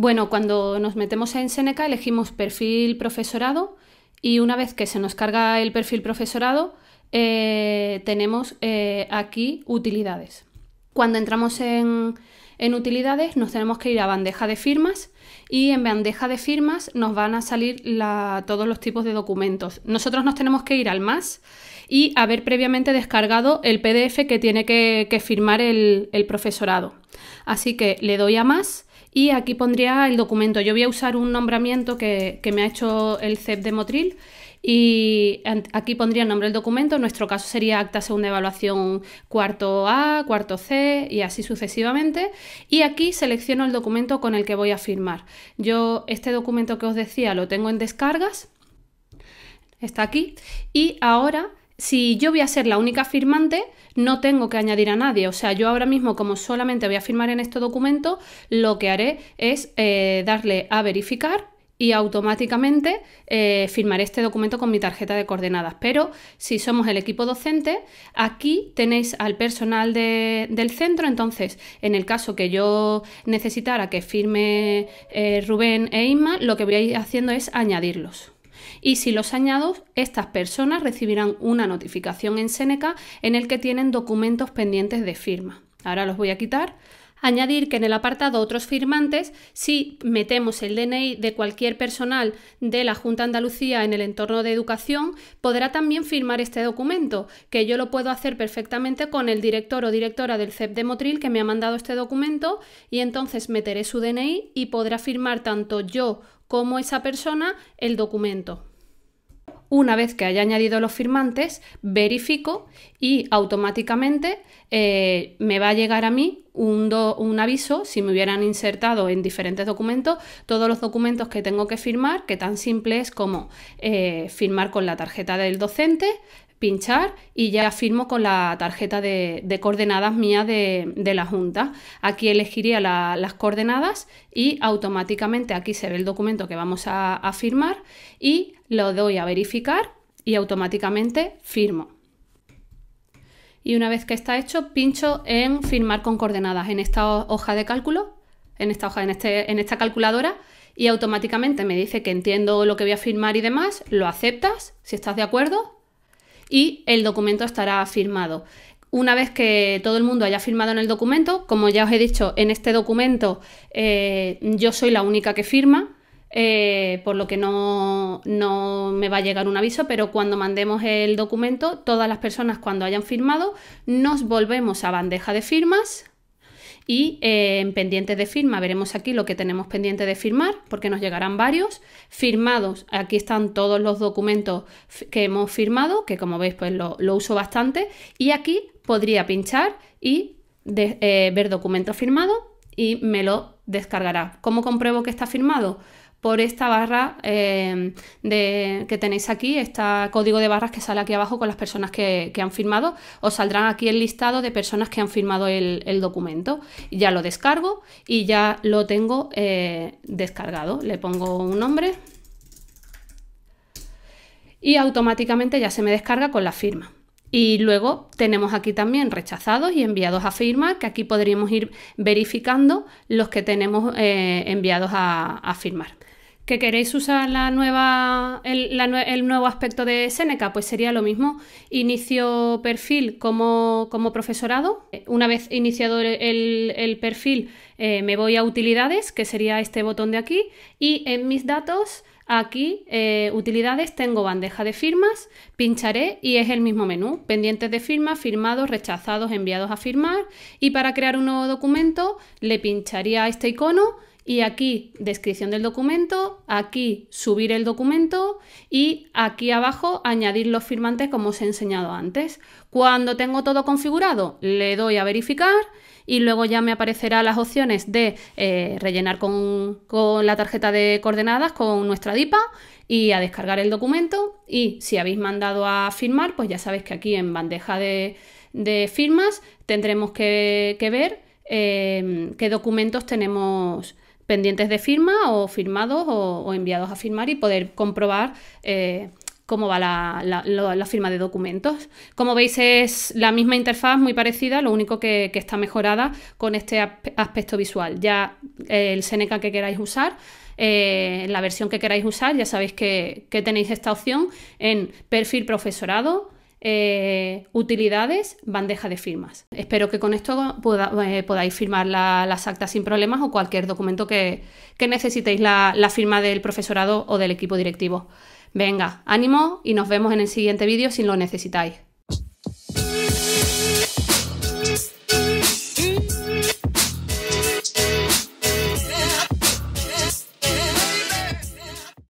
Bueno, cuando nos metemos en Seneca elegimos perfil profesorado y una vez que se nos carga el perfil profesorado eh, tenemos eh, aquí utilidades. Cuando entramos en, utilidades nos tenemos que ir a bandeja de firmas y en bandeja de firmas nos van a salir todos los tipos de documentos. Nosotros nos tenemos que ir al más y haber previamente descargado el PDF que tiene que, firmar el profesorado. Así que le doy a más y aquí pondría el documento. Yo voy a usar un nombramiento que, me ha hecho el CEP de Motril. Y aquí pondría el nombre del documento, en nuestro caso sería acta segunda evaluación cuarto A, cuarto C y así sucesivamente. Y aquí selecciono el documento con el que voy a firmar. Yo este documento que os decía lo tengo en descargas, está aquí. Y ahora si yo voy a ser la única firmante, no tengo que añadir a nadie. O sea, yo ahora mismo, como solamente voy a firmar en este documento, lo que haré es eh, darle a verificar y automáticamente eh, firmaré este documento con mi tarjeta de coordenadas. Pero si somos el equipo docente, aquí tenéis al personal del centro. Entonces, en el caso que yo necesitara que firme eh, Rubén e Inma, lo que voy a ir haciendo es añadirlos. Y si los añado, estas personas recibirán una notificación en Seneca en el que tienen documentos pendientes de firma. Ahora los voy a quitar Añadir que en el apartado otros firmantes, si metemos el DNI de cualquier personal de la Junta Andalucía en el entorno de educación, podrá también firmar este documento, que yo lo puedo hacer perfectamente con el director o directora del CEP de Motril que me ha mandado este documento y entonces meteré su DNI y podrá firmar tanto yo como esa persona el documento. Una vez que haya añadido los firmantes, verifico y automáticamente eh, me va a llegar a mí un, aviso si me hubieran insertado en diferentes documentos todos los documentos que tengo que firmar, que tan simple es como eh, firmar con la tarjeta del docente, pinchar y ya firmo con la tarjeta de, coordenadas mía de, la Junta. Aquí elegiría las coordenadas y automáticamente aquí se ve el documento que vamos a, firmar y lo doy a verificar y automáticamente firmo y una vez que está hecho pincho en firmar con coordenadas en esta hoja de cálculo, en esta hoja, este, en esta calculadora y automáticamente me dice que entiendo lo que voy a firmar y demás, lo aceptas si estás de acuerdo y el documento estará firmado. Una vez que todo el mundo haya firmado en el documento, como ya os he dicho, en este documento eh, yo soy la única que firma, eh, por lo que no, no, me va a llegar un aviso, pero cuando mandemos el documento, todas las personas cuando hayan firmado, nos volvemos a bandeja de firmas y eh, en pendientes de firma veremos aquí lo que tenemos pendiente de firmar, porque nos llegarán varios. Firmados, aquí están todos los documentos que hemos firmado, que como veis pues lo, uso bastante. Y aquí podría pinchar y eh, ver documento firmado y me lo descargará. ¿Cómo compruebo que está firmado? por esta barra eh, que tenéis aquí, este código de barras que sale aquí abajo con las personas que, han firmado. Os saldrán aquí el listado de personas que han firmado el, documento. Ya lo descargo y ya lo tengo eh, descargado. Le pongo un nombre y automáticamente ya se me descarga con la firma. Y luego tenemos aquí también rechazados y enviados a firma, que aquí podríamos ir verificando los que tenemos eh, enviados a firmar. ¿Que queréis usar la nueva, el, nuevo aspecto de Seneca? Pues sería lo mismo. Inicio perfil como, como profesorado. Una vez iniciado el, el perfil, eh, me voy a utilidades, que sería este botón de aquí. Y en mis datos, aquí, eh, utilidades, tengo bandeja de firmas. Pincharé y es el mismo menú. Pendientes de firmas, firmados, rechazados, enviados a firmar. Y para crear un nuevo documento, le pincharía a este icono y aquí descripción del documento, aquí subir el documento y aquí abajo añadir los firmantes como os he enseñado antes. Cuando tengo todo configurado le doy a verificar y luego ya me aparecerán las opciones de eh, rellenar con, la tarjeta de coordenadas con nuestra DIPA y a descargar el documento y si habéis mandado a firmar pues ya sabéis que aquí en bandeja de, firmas tendremos que, ver eh, qué documentos tenemos pendientes de firma o firmados o, enviados a firmar y poder comprobar eh, cómo va la, firma de documentos. Como veis es la misma interfaz, muy parecida, lo único que, está mejorada con este aspecto visual. Ya eh, el Seneca que queráis usar, eh, la versión que queráis usar, ya sabéis que, que tenéis esta opción en perfil profesorado, eh, utilidades, bandeja de firmas. Espero que con esto eh, podáis firmar las actas sin problemas o cualquier documento que, necesitéis la firma del profesorado o del equipo directivo. Venga, ánimo y nos vemos en el siguiente vídeo si lo necesitáis.